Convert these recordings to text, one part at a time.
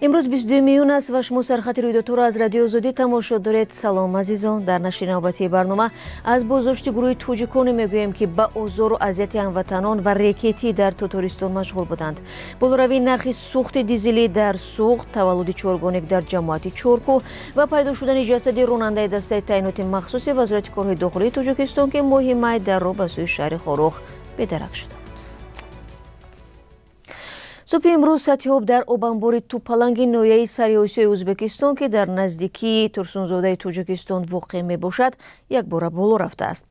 имрӯз 22 июн аст ва шумо сархати рӯйдодҳоро аз радио озодӣ тамошо доред салом азизон дар нашри навбатии барнома аз боздошти гурӯҳи тоҷиконе мегӯем ки ба озору азияти ҳамватанон ва рекетӣ дар тотористон машғул буданд болоравии нархи сӯхти дизелӣ дар суғд таваллуди чоргонек дар ҷамоати чорку ва пайдо шудани ҷасади ронандаи дастаи таъиноти махсуси вазорати корҳои дохилии тоҷикистон ки моҳи май дарро ба сӯи шаҳри хорух бедарак шуданд субҳи имрӯз сатҳи об дар обанбори тӯпаланги ноҳияи сариосиёи ӯзбекистон ки дар наздикии турсунзодаи тоҷикистон воқеъ мебошад якбора боло рафтааст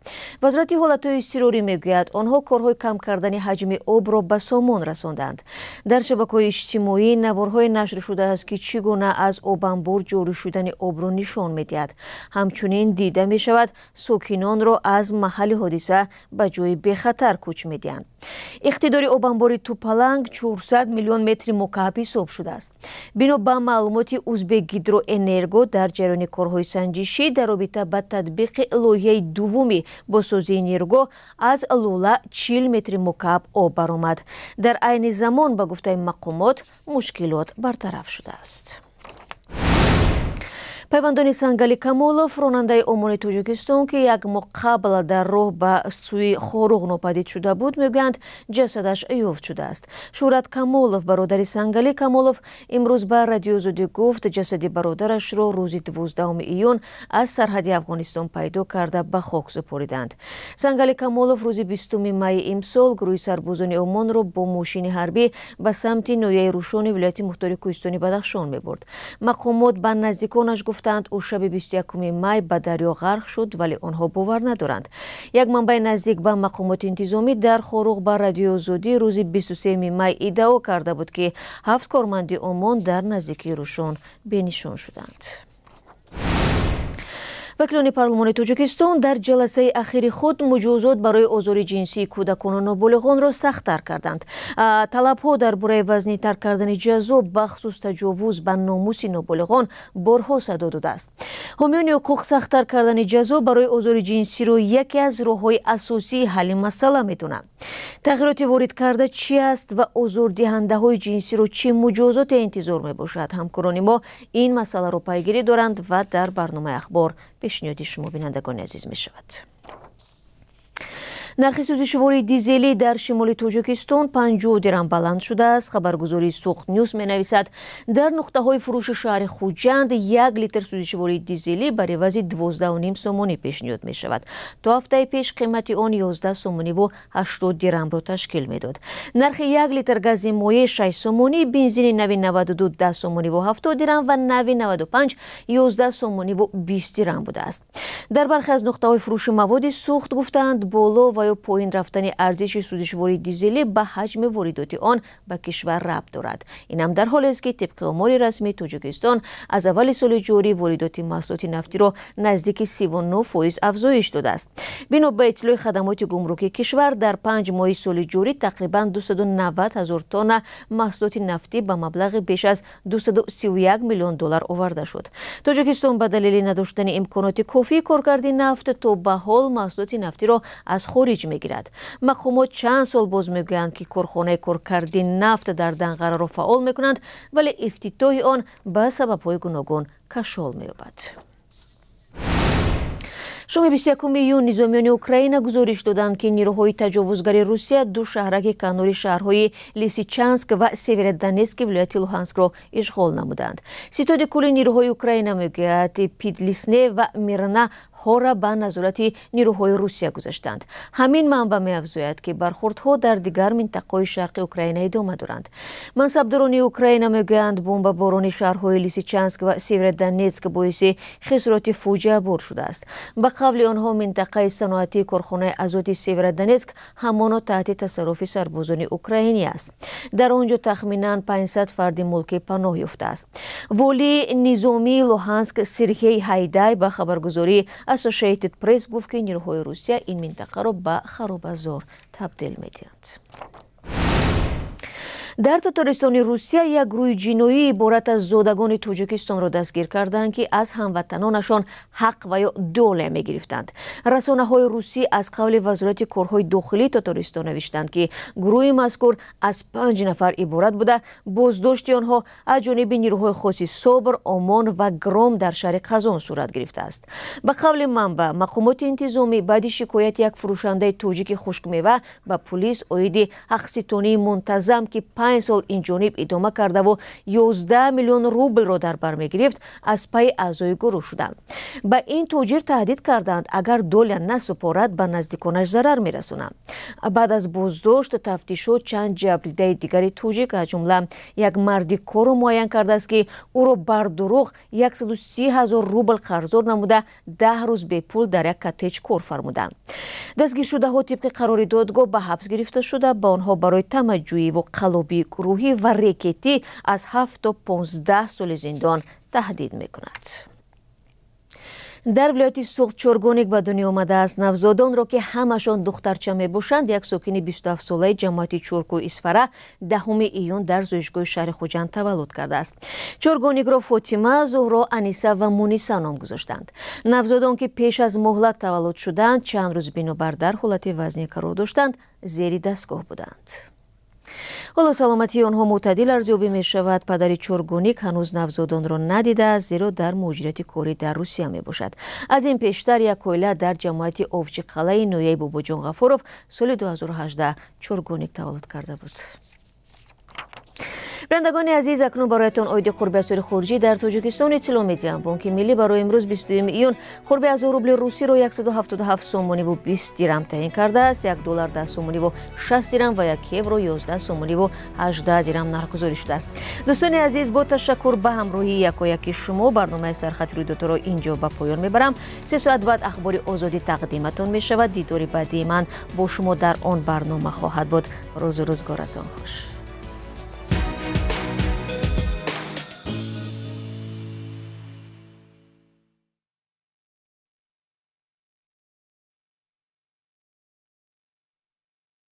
вазорати ҳолатҳои иззтирорӣ мегӯяд онҳо корҳои кам кардани ҳаҷми обро ба сомон расондаанд дар шабакаҳои иҷтимоӣ наворҳое нашр шудааст ки чӣ гуна аз обанбор ҷорӣ шудани обро нишон медиҳад ҳамчунин дида мешавад сокинонро аз маҳалли ҳодиса ба ҷои бехатар кӯч медиҳанд иқтидори обанбори тӯпаланг 500 миллион метри мукааби ҳисоб шудааст бино ба маълумоти узбекгидроэнерго дар ҷараёни корҳои санҷишӣ дар робита ба татбиқи лоиҳаи дуввуми босозии энерго аз лула чил метри мукааб об баромад дар айни замон ба гуфтаи мақомот мушкилот бартараф шудааст пайвандони сангали камолов ронандаи омони тоҷикистон ки як моҳ қабл дар роҳ ба сӯи хоруғ нопадид шуда буд мегӯянд ҷасадаш ёфт шудааст шӯҳрат камолов бародари сангали камолов имрӯз ба радиозудӣ гуфт ҷасади бародарашро рӯзи дувоздаҳуми июн аз сарҳади афғонистон пайдо карда ба хок супориданд сангали камолов рӯзи бистуи майи имсол гурӯҳи сарбозони омонро бо мошини ҳарбӣ ба самти ноҳияи рӯшони вилояти мухтори кӯҳистони бадахшон мебурд мақомот ба наздиконаш гуфт гуфтанд ӯ шаби 21 май ба дарё ғарқ шуд вале онҳо бовар надоранд як манбаи наздик ба мақомоти интизомӣ дар хорух ба радиои озодӣ рӯзи 23 май иддао карда буд ки ҳафт корманди омон дар наздикии рӯшон бенишон шуданд вакилони парлумони тоҷикистон дар ҷаласаи ахири худ муҷозот барои озори ҷинсии кӯдаконону болиғонро сахттар карданд талабҳо дар бораи вазнитар кардани ҷазо бахсус таҷовуз ба номуси ноболиғон борҳо садо додааст ҳомиёни ҳуқуқ сахттар кардани ҷазо барои озори ҷинсиро яке аз роҳҳои асосии ҳалли масъала медонанд тағйироти воридкарда чи аст ва озурдиҳандаҳои ҷинсиро чӣ муҷозоте интизор мебошад ҳамкорони мо ин масъаларо пайгирӣ доранд ва дар барномаи ахбор пешниҳоди шумо бинандагони азиз мешавад нархи сӯзишвори дизелӣ дар шимоли тоҷикистон панҷо дирам баланд шудааст хабаргузории сухт ньюс менависад дар нуқтаҳои фурӯши шаҳри хуҷанд як литр сӯзишвори дизелӣ бар ивази 12 сомонӣ пешниҳод мешавад то ҳафтаи пеш қимати он 11 сомониву 80 дирамро ташкил медод нархи як литр гази моеъ 6 сомонӣ бензини нави 92 10 сомониву 70 дирам ва нави 95 11 сомониву 20 дирам будааст дар бархе аз нуқтаҳои фурӯши маводи сухт гуфтаанд боло ва ё поин рафтани арзиши сузишвори дизелӣ ба ҳаҷми воридоти он ба кишвар рабт дорад инам дар ҳолест ки тибқи омори расмии тоҷикистон аз аввали соли ҷорӣ воридоти маҳсулоти нафтиро наздики 39 фоиз афзоиш додааст бино ба иттилои хадамоти гумрукии кишвар дар панҷ моҳи соли ҷорӣ тақрибан 290 ҳазор тона маҳсулоти нафтӣ ба маблағи беш аз 231 миллион доллар оварда шуд тоҷикистон ба далели надоштани имконоти кофии коркарди нафт то ба ҳол маҳсулоти нафтиро аз хориҷ тавҷ мегирад мақомот чанд сол боз мегӯянд ки корхонаи коркарди нафт дар данғараро фаъол мекунанд вале ифтитоҳи он ба сабабҳои гуногун кашол меёбад шоми 21 июн низомиёни украина гузориш доданд ки нирӯҳои таҷовузгари русия ду шаҳраки канори шаҳрҳои лисичанск ва севери донецки вилояти луҳанскро ишғол намуданд ситоди кулли нирӯҳои украина мегӯяд пидлисне ва мирна ҳора ба назорати нирӯҳои русия гузаштанд ҳамин манба меафзояд ки бархурдҳо дар дигар минтақаҳои шарқи украина идома доранд мансабдорони украина мегӯянд бомбаборони шаҳрҳои лисичанск ва севредонецк боиси хисроти фуҷиабор шудааст ба қавли онҳо минтақаи саноатии корхонаи азоти севредонецк ҳамоно таҳти тасарруфи сарбозони украинӣ аст дар он ҷо тахминан 500 фарди мулкӣ паноҳ ёфтааст волии низомии луҳанск серхей ҳайдай ба хабаргузории Associated Press гуфт ки нирӯҳои Русия ин минтақаро ба харобазор табдил медиҳанд дар татористони русия як гурӯҳи ҷиноӣ иборат аз зодагони тоҷикистонро дастгир карданд ки аз ҳамватанонашон ҳақ ва ё доля мегирифтанд расонаҳои русӣ аз қавли вазорати корҳои дохилии тотористон навиштанд ки гурӯҳи мазкур аз панҷ нафар иборат буда боздошти онҳо аз ҷониби нирӯҳои хоси собр омон ва гром дар шаҳри қазон сурат гирифтааст ба қавли манба мақомоти интизомӣ баъди шикояти як фурӯшандаи тоҷики хушкмева ба пулис оиди ҳақситонии мунтазам ки панҷ сол ин ҷониб идома кардаву 11 миллион рублро дар бар мегирифт аз пайи аъзои гурӯҳ шуданд ба ин тоҷир таҳдид карданд агар доля насупорад ба наздиконаш зарар мерасонанд баъд аз боздошт тафтишҳо чанд ҷабридаи дигари тоҷик аз ҷумла як марди корро муайян кардааст ки ӯро бар дурӯғ 130 ҳазор рубл қарздор намуда даҳ рӯз бепул дар як коттеҷ кор фармуданд дастгиршудаҳо тибқи қарори додгоҳ ба ҳабс гирифта шуда ба онҳо барои тамаҷҷӯиву қалоби ҳисоби гурӯҳӣ ва рекетӣ аз ҳафт то понздаҳ соли зиндон таҳдид мекунад дар вилояти суғд чоргоник ба дунё омадааст навзодонро ки ҳамашон духтарча мебошанд як сокини бистуҳафтсолаи ҷамоати чӯркӯ исфара даҳуми июн дар зоишгоҳи шаҳри хуҷанд таваллуд кардааст чоргоникро фотима зуҳро аниса ва муниса ном гузоштанд навзодон ки пеш аз муҳлат таваллуд шуданд чанд рӯз бинобар дар ҳолати вазни қарор доштанд зери дастгоҳ буданд ҳоло саломатии онҳо мӯътадил арзёбӣ мешавад падари чоргуник ҳанӯз навзодонро надидааст зеро дар муҳоҷирати корӣ дар русия мебошад аз ин пештар як оила дар ҷамоати овчиқалаи ноияи бобоҷон ғафуров соли 2018 чоргуник таваллуд карда буд бинандагони азиз акнун бароятон оиди қурби асъори хориҷӣ дар тоҷикистони иттило медиҳам бонки миллӣ барои имрӯз 22 июн қурби 1 рубли русиро 177 сомониву 20 дирам таъин кардааст 1 доллар 10 сомониву 6 дирам ва 1 евро 11 сомониву 18 дирам наргузорӣ шудааст дӯстони азиз бо ташаккур ба ҳамроҳии якояки шумо барномаи сархати рӯйдодҳоро инҷо ба поён мебарам се соат баъд ахбори озодӣ тақдиматон мешавад дидори баъдии ман бо шумо дар он барнома хоҳад буд рӯзу рӯзгоратон хуш